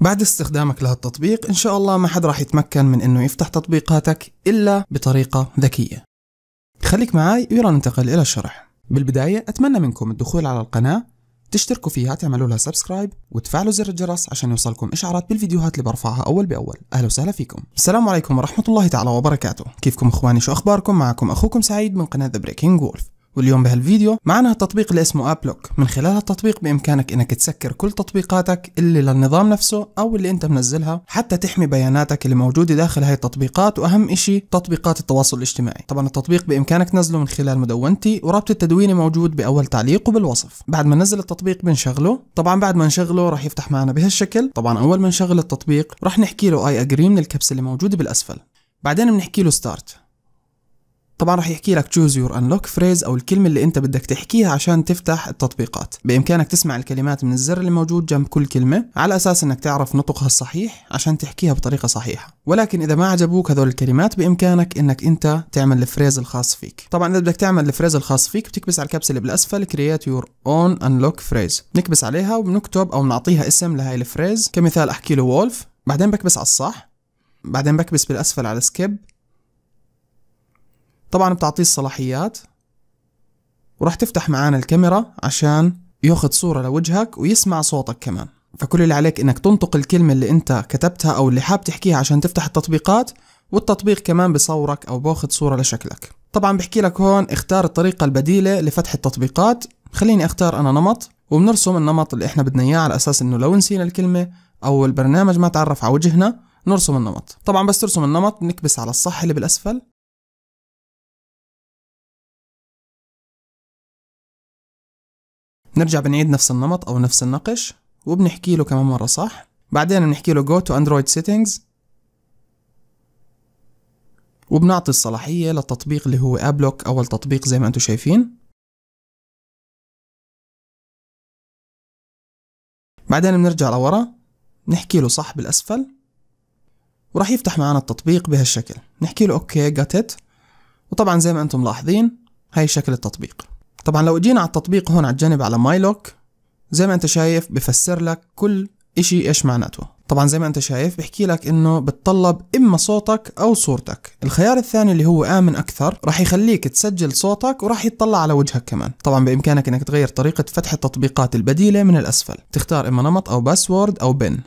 بعد استخدامك لهالتطبيق إن شاء الله ما حد راح يتمكن من إنه يفتح تطبيقاتك إلا بطريقة ذكية خليك معاي ويلا ننتقل إلى الشرح بالبداية أتمنى منكم الدخول على القناة تشتركوا فيها تعملوا لها سبسكرايب وتفعلوا زر الجرس عشان يوصلكم إشعارات بالفيديوهات اللي برفعها أول بأول أهلا وسهلا فيكم السلام عليكم ورحمة الله تعالى وبركاته كيفكم إخواني شو أخباركم معكم أخوكم سعيد من قناة ذا بريكنج وولف واليوم بهالفيديو معنا تطبيق اللي اسمه ابلوك من خلال هالتطبيق بامكانك انك تسكر كل تطبيقاتك اللي للنظام نفسه او اللي انت منزلها حتى تحمي بياناتك اللي موجوده داخل هاي التطبيقات واهم اشي تطبيقات التواصل الاجتماعي طبعا التطبيق بامكانك تنزله من خلال مدونتي ورابط التدوين موجود باول تعليق وبالوصف بعد ما ننزل التطبيق بنشغله طبعا بعد ما نشغله راح يفتح معنا بهالشكل طبعا اول ما نشغل التطبيق راح نحكي له اي اجري من الكبسه اللي موجوده بالاسفل بعدين بنحكي له ستارت طبعا رح يحكي لك choose your unlock phrase او الكلمه اللي انت بدك تحكيها عشان تفتح التطبيقات بامكانك تسمع الكلمات من الزر اللي موجود جنب كل كلمه على اساس انك تعرف نطقها الصحيح عشان تحكيها بطريقه صحيحه ولكن اذا ما عجبوك هذول الكلمات بامكانك انك انت تعمل الفريز الخاص فيك طبعا اذا بدك تعمل الفريز الخاص فيك بتكبس على الكبسه اللي بالاسفل create your own unlock phrase نكبس عليها وبنكتب او بنعطيها اسم لهاي الفريز كمثال احكي له وولف بعدين بكبس على الصح بعدين بكبس بالاسفل على سكيب طبعا بتعطيه الصلاحيات وراح تفتح معانا الكاميرا عشان ياخذ صورة لوجهك ويسمع صوتك كمان فكل اللي عليك انك تنطق الكلمة اللي انت كتبتها او اللي حاب تحكيها عشان تفتح التطبيقات والتطبيق كمان بصورك او باخذ صورة لشكلك طبعا بحكي لك هون اختار الطريقة البديلة لفتح التطبيقات خليني اختار انا نمط وبنرسم النمط اللي احنا بدنا اياه على اساس انه لو نسينا الكلمة او البرنامج ما تعرف على وجهنا نرسم النمط طبعا بس ترسم النمط نكبس على الصح اللي بالاسفل بنرجع بنعيد نفس النمط او نفس النقش وبنحكي له كمان مرة صح بعدين بنحكي له go to android settings وبنعطي الصلاحية للتطبيق اللي هو ابلوك اول تطبيق زي ما انتم شايفين بعدين بنرجع لورا نحكي له صح بالاسفل وراح يفتح معنا التطبيق بهالشكل نحكي له اوكي okay, got it وطبعا زي ما انتم ملاحظين هاي شكل التطبيق طبعا لو جينا على التطبيق هون على الجانب على مايلوك زي ما انت شايف بفسر لك كل اشي ايش معناته طبعا زي ما انت شايف بحكي لك انه بتطلب اما صوتك او صورتك الخيار الثاني اللي هو امن اكثر راح يخليك تسجل صوتك وراح يتطلع على وجهك كمان طبعا بامكانك انك تغير طريقة فتح التطبيقات البديلة من الاسفل تختار اما نمط او باسورد او بن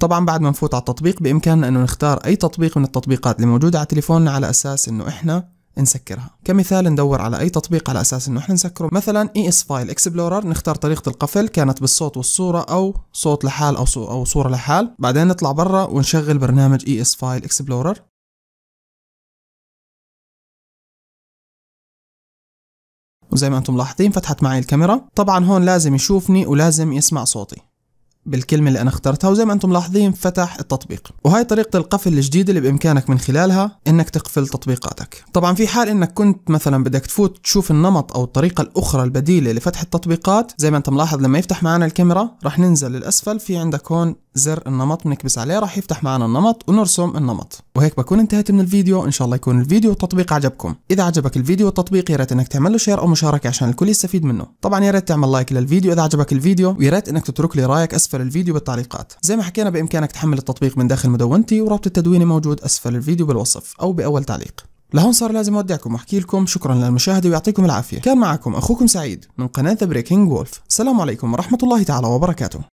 طبعا بعد ما نفوت على التطبيق بامكاننا انه نختار اي تطبيق من التطبيقات اللي موجودة على تليفوننا على اساس انه احنا نسكرها كمثال ندور على اي تطبيق على اساس انه احنا نسكره مثلا اي اس فايل اكسبلورر نختار طريقه القفل كانت بالصوت والصوره او صوت لحال او او صوره لحال بعدين نطلع برا ونشغل برنامج اي اس فايل اكسبلورر وزي ما انتم ملاحظين فتحت معي الكاميرا طبعا هون لازم يشوفني ولازم يسمع صوتي بالكلمة اللي أنا اخترتها وزي ما أنتم ملاحظين فتح التطبيق وهي طريقة القفل الجديدة اللي بإمكانك من خلالها أنك تقفل تطبيقاتك طبعا في حال أنك كنت مثلا بدك تفوت تشوف النمط أو الطريقة الأخرى البديلة لفتح التطبيقات زي ما أنت ملاحظ لما يفتح معنا الكاميرا راح ننزل للأسفل في عندك هون زر النمط بنكبس عليه راح يفتح معنا النمط ونرسم النمط وهيك بكون انتهيت من الفيديو ان شاء الله يكون الفيديو والتطبيق عجبكم اذا عجبك الفيديو والتطبيق يا ريت انك تعمل له شير او مشاركه عشان الكل يستفيد منه طبعا يا ريت تعمل لايك للفيديو اذا عجبك الفيديو ويا ريت انك تترك لي رايك اسفل أسفل الفيديو بالتعليقات زي ما حكينا بإمكانك تحمل التطبيق من داخل مدونتي ورابط التدوين موجود أسفل الفيديو بالوصف أو بأول تعليق لهون صار لازم اودعكم واحكي لكم شكرا للمشاهده ويعطيكم العافيه كان معكم اخوكم سعيد من قناه بريكنج وولف السلام عليكم ورحمه الله تعالى وبركاته